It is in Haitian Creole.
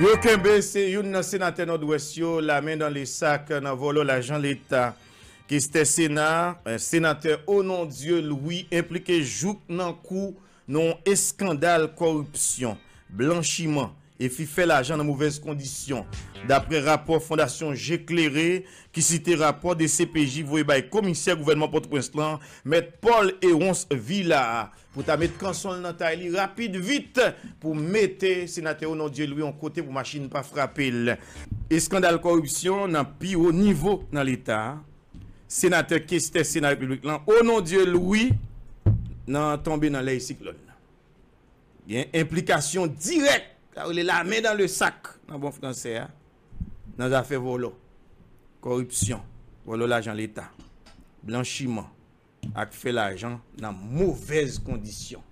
Yokembe, c'est une sénateur nord-ouest, la main dans les sacs, dans volo l'agent l'État. Qui était sénat, un sénateur au nom de Dieu Louis, impliqué jouk nan coup, non escandale corruption, blanchiment, E fi fè l'ajan nan mouvès kondisyon. Dapre rapor Fondasyon Jekleré, ki site rapor de CPJ, vou e bay komisyè gouvernement Port-Prinçlan, met Paul et 11 Villa pou ta met konsol nan ta elie rapide, vite, pou mette senatè ou nan die loui an kote pou machine pa frape il. E skandal korupsyon nan pi ou nivou nan l'Etat, senatè ke stè senatè republik lan, ou nan die loui, nan tombe nan lèy siklon. Gen, implikasyon direk La ou lè la mè dan le sak nan bon fransè ya. Nan zafè volo. Korupsyon. Volo l'ajan l'Etat. Blanchiman. Ak fè l'ajan nan mouvez kondisyon.